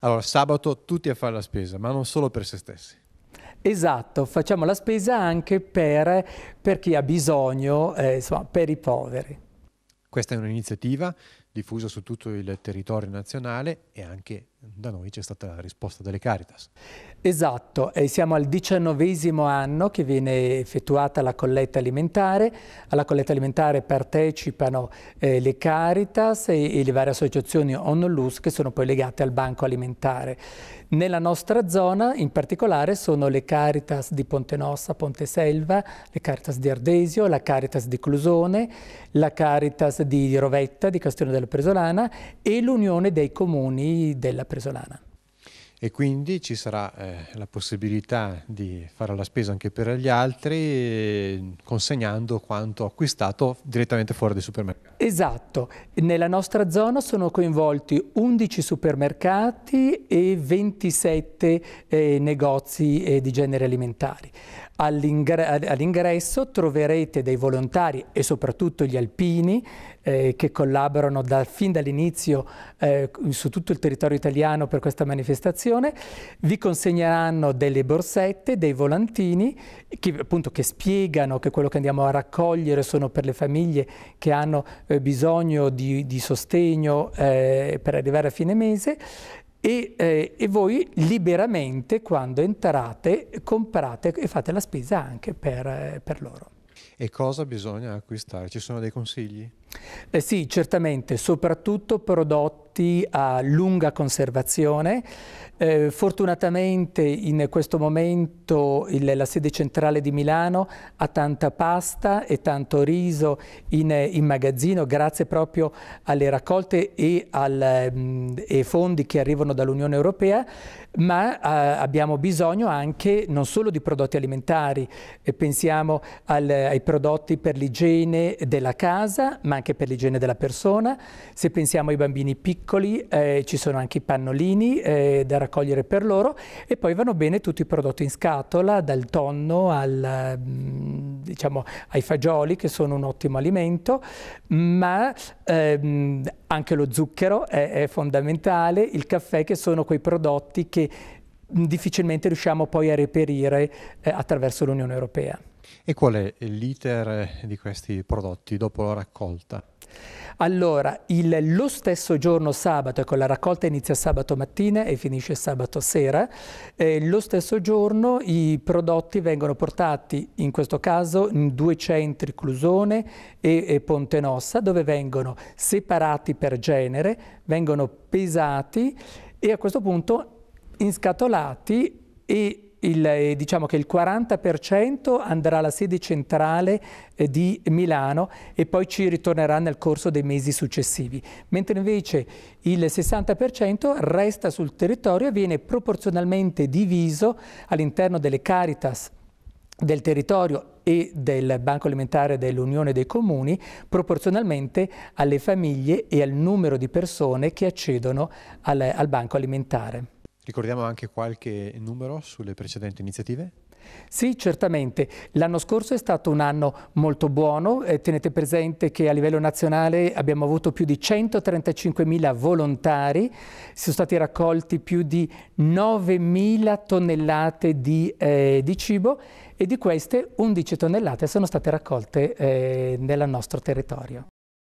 Allora, sabato tutti a fare la spesa, ma non solo per se stessi. Esatto, facciamo la spesa anche per, per chi ha bisogno, eh, insomma, per i poveri. Questa è un'iniziativa diffusa su tutto il territorio nazionale e anche da noi c'è stata la risposta delle Caritas. Esatto, e siamo al diciannovesimo anno che viene effettuata la colletta alimentare. Alla colletta alimentare partecipano eh, le Caritas e, e, le varie associazioni ONLUS che sono poi legate al banco alimentare. Nella nostra zona in particolare sono le Caritas di Ponte Nossa, Ponte Selva, le Caritas di Ardesio, la Caritas di Clusone, la Caritas di Rovetta, di Castione della Presolana e l'Unione dei Comuni della Presolana Solana. e quindi ci sarà eh, la possibilità di fare la spesa anche per gli altri consegnando quanto acquistato direttamente fuori dai supermercati. Esatto, nella nostra zona sono coinvolti 11 supermercati e 27 eh, negozi eh, di generi alimentari. All'ingresso troverete dei volontari e soprattutto gli alpini eh, che collaborano da, fin dall'inizio eh, su tutto il territorio italiano per questa manifestazione dell'informazione, vi consegneranno delle borsette, dei volantini che, appunto, che spiegano che quello che andiamo a raccogliere sono per le famiglie che hanno eh, bisogno di, di sostegno eh, per arrivare a fine mese e, eh, e, voi liberamente quando entrate comprate e fate la spesa anche per, eh, per loro. E cosa bisogna acquistare? Ci sono dei consigli? Eh sì, certamente, soprattutto prodotti prodotti a lunga conservazione. Eh, fortunatamente in questo momento il, la sede centrale di Milano ha tanta pasta e tanto riso in, in magazzino grazie proprio alle raccolte e ai mm, fondi che arrivano dall'Unione Europea, ma eh, abbiamo bisogno anche non solo di prodotti alimentari, eh, pensiamo al, ai prodotti per l'igiene della casa, ma anche per l'igiene della persona, se pensiamo ai bambini piccoli, piccoli, eh, ci sono anche i pannolini eh, da raccogliere per loro e poi vanno bene tutti i prodotti in scatola, dal tonno al, mm, diciamo, ai fagioli che sono un ottimo alimento, ma ehm, anche lo zucchero è, è fondamentale, il caffè che sono quei prodotti che difficilmente riusciamo poi a reperire eh, attraverso l'Unione Europea. E qual è l'iter eh, di questi prodotti dopo la raccolta? Allora, il, lo stesso giorno sabato, ecco la raccolta inizia sabato mattina e finisce sabato sera, eh, lo stesso giorno i prodotti vengono portati in questo caso in due centri, Clusone e, e Ponte Nossa, dove vengono separati per genere, vengono pesati e a questo punto inscatolati e il, eh, diciamo che il 40% andrà alla sede centrale eh, di Milano e poi ci ritornerà nel corso dei mesi successivi, mentre invece il 60% resta sul territorio e viene proporzionalmente diviso all'interno delle Caritas del territorio e del Banco Alimentare dell'Unione dei Comuni proporzionalmente alle famiglie e al numero di persone che accedono al, al Banco Alimentare. Ricordiamo anche qualche numero sulle precedenti iniziative? Sì, certamente. L'anno scorso è stato un anno molto buono. Eh, tenete presente che a livello nazionale abbiamo avuto più di 135.000 volontari, sono stati raccolti più di 9.000 tonnellate di, eh, di, cibo e di queste 11 tonnellate sono state raccolte eh, nel nostro territorio.